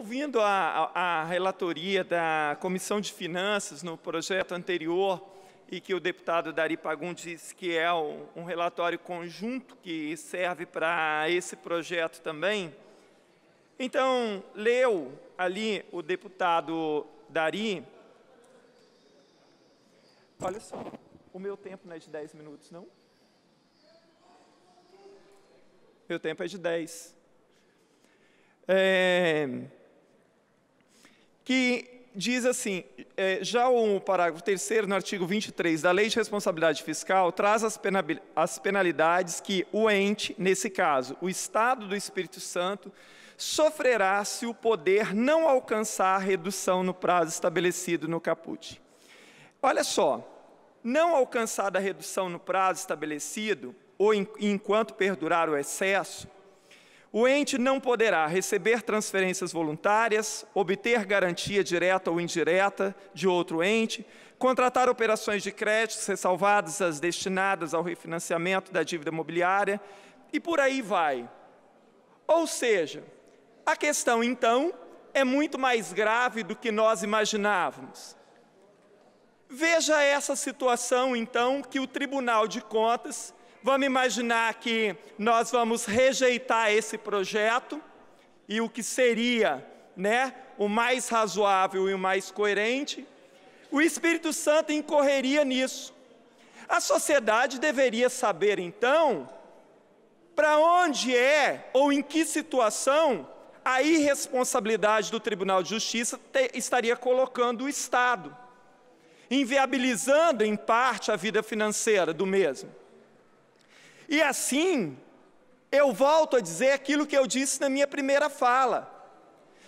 ouvindo a, a, a relatoria da Comissão de Finanças no projeto anterior, e que o deputado Dari Pagum disse que é um relatório conjunto que serve para esse projeto também. Então, leu ali o deputado Dari. Olha só, o meu tempo não é de 10 minutos, não? Meu tempo é de 10. É que diz assim, é, já o parágrafo terceiro, no artigo 23 da Lei de Responsabilidade Fiscal, traz as penalidades que o ente, nesse caso, o Estado do Espírito Santo, sofrerá se o poder não alcançar a redução no prazo estabelecido no caput. Olha só, não alcançada a redução no prazo estabelecido, ou enquanto perdurar o excesso, o ente não poderá receber transferências voluntárias, obter garantia direta ou indireta de outro ente, contratar operações de crédito ressalvadas as destinadas ao refinanciamento da dívida imobiliária e por aí vai. Ou seja, a questão então é muito mais grave do que nós imaginávamos. Veja essa situação então que o Tribunal de Contas vamos imaginar que nós vamos rejeitar esse projeto e o que seria, né, o mais razoável e o mais coerente, o Espírito Santo incorreria nisso. A sociedade deveria saber então para onde é ou em que situação a irresponsabilidade do Tribunal de Justiça te, estaria colocando o Estado, inviabilizando em parte a vida financeira do mesmo. E assim, eu volto a dizer aquilo que eu disse na minha primeira fala.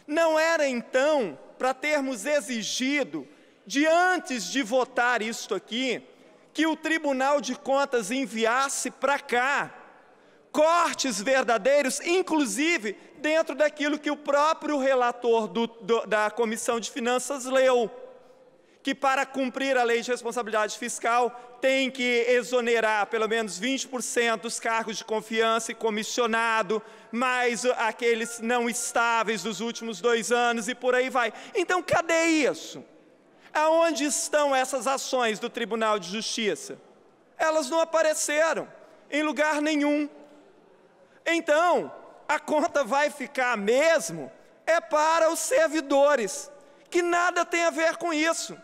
Não era então para termos exigido, de antes de votar isto aqui, que o Tribunal de Contas enviasse para cá cortes verdadeiros, inclusive dentro daquilo que o próprio relator do, do, da Comissão de Finanças leu que para cumprir a lei de responsabilidade fiscal tem que exonerar pelo menos 20% dos cargos de confiança e comissionado, mais aqueles não estáveis dos últimos dois anos e por aí vai. Então, cadê isso? Aonde estão essas ações do Tribunal de Justiça? Elas não apareceram em lugar nenhum. Então, a conta vai ficar mesmo é para os servidores, que nada tem a ver com isso.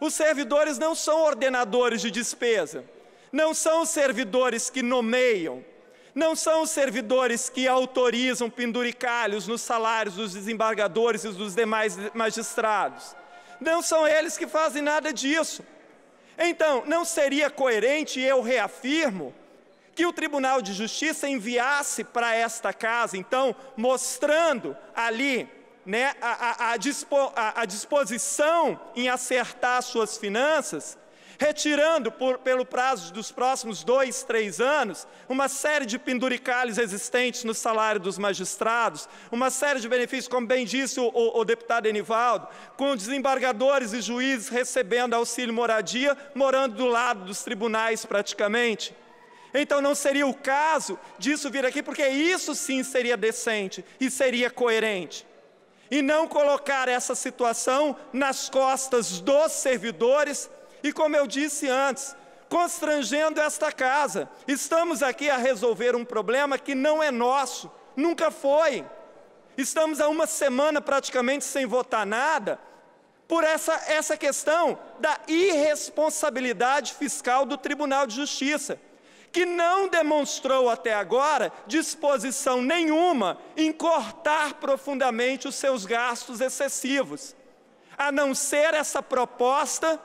Os servidores não são ordenadores de despesa, não são os servidores que nomeiam, não são os servidores que autorizam penduricalhos nos salários dos desembargadores e dos demais magistrados. Não são eles que fazem nada disso. Então, não seria coerente, eu reafirmo, que o Tribunal de Justiça enviasse para esta casa, então, mostrando ali né, a, a, a, a disposição em acertar suas finanças, retirando por, pelo prazo dos próximos dois, três anos, uma série de penduricalhos existentes no salário dos magistrados, uma série de benefícios, como bem disse o, o, o deputado Enivaldo, com desembargadores e juízes recebendo auxílio moradia, morando do lado dos tribunais praticamente. Então não seria o caso disso vir aqui, porque isso sim seria decente e seria coerente e não colocar essa situação nas costas dos servidores e, como eu disse antes, constrangendo esta casa. Estamos aqui a resolver um problema que não é nosso, nunca foi. Estamos há uma semana praticamente sem votar nada por essa, essa questão da irresponsabilidade fiscal do Tribunal de Justiça que não demonstrou até agora disposição nenhuma em cortar profundamente os seus gastos excessivos, a não ser essa proposta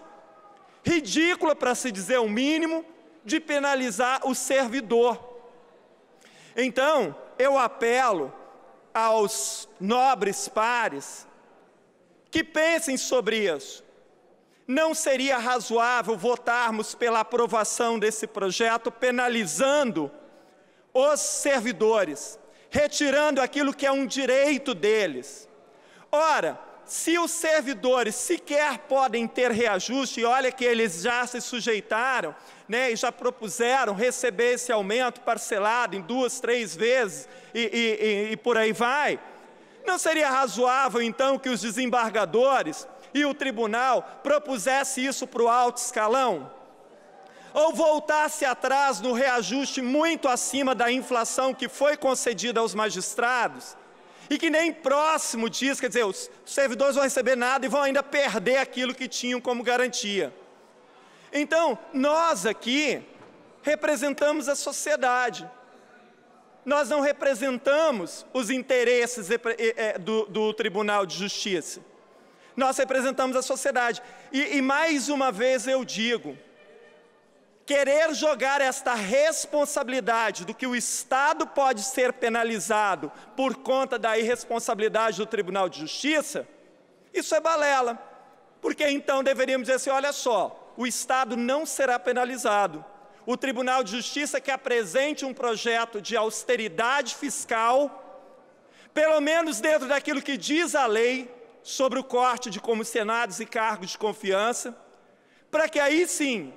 ridícula, para se dizer o mínimo, de penalizar o servidor. Então, eu apelo aos nobres pares que pensem sobre isso. Não seria razoável votarmos pela aprovação desse projeto, penalizando os servidores, retirando aquilo que é um direito deles. Ora, se os servidores sequer podem ter reajuste, e olha que eles já se sujeitaram, né, e já propuseram receber esse aumento parcelado em duas, três vezes, e, e, e, e por aí vai, não seria razoável então que os desembargadores e o tribunal propusesse isso para o alto escalão? Ou voltasse atrás no reajuste muito acima da inflação que foi concedida aos magistrados? E que nem próximo disso, quer dizer, os servidores vão receber nada e vão ainda perder aquilo que tinham como garantia. Então, nós aqui representamos a sociedade. Nós não representamos os interesses eh, eh, do, do Tribunal de Justiça nós representamos a sociedade. E, e mais uma vez eu digo: querer jogar esta responsabilidade do que o Estado pode ser penalizado por conta da irresponsabilidade do Tribunal de Justiça, isso é balela. Porque então deveríamos dizer assim: olha só, o Estado não será penalizado. O Tribunal de Justiça que apresente um projeto de austeridade fiscal, pelo menos dentro daquilo que diz a lei, sobre o corte de comissionados e cargos de confiança, para que aí sim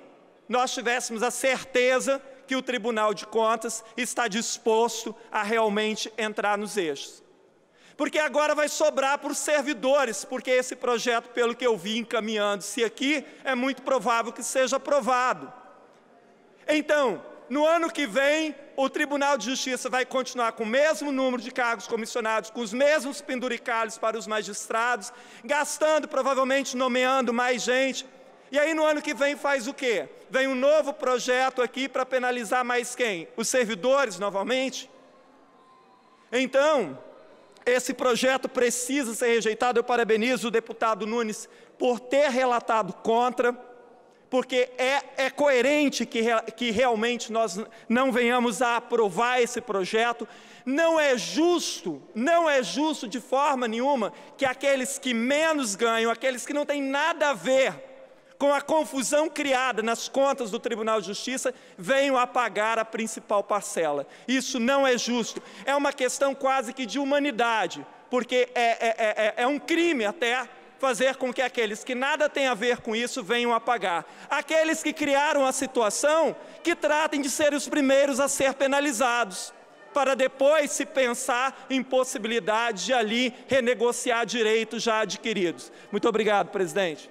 nós tivéssemos a certeza que o Tribunal de Contas está disposto a realmente entrar nos eixos. Porque agora vai sobrar para os servidores, porque esse projeto, pelo que eu vi encaminhando-se aqui, é muito provável que seja aprovado. Então, no ano que vem, o Tribunal de Justiça vai continuar com o mesmo número de cargos comissionados, com os mesmos penduricalhos para os magistrados, gastando, provavelmente nomeando mais gente. E aí no ano que vem faz o quê? Vem um novo projeto aqui para penalizar mais quem? Os servidores novamente? Então, esse projeto precisa ser rejeitado. Eu parabenizo o deputado Nunes por ter relatado contra porque é, é coerente que, que realmente nós não venhamos a aprovar esse projeto. Não é justo, não é justo de forma nenhuma que aqueles que menos ganham, aqueles que não têm nada a ver com a confusão criada nas contas do Tribunal de Justiça, venham a pagar a principal parcela. Isso não é justo. É uma questão quase que de humanidade, porque é, é, é, é, é um crime até fazer com que aqueles que nada têm a ver com isso venham a pagar. Aqueles que criaram a situação, que tratem de ser os primeiros a ser penalizados, para depois se pensar em possibilidade de ali renegociar direitos já adquiridos. Muito obrigado, presidente.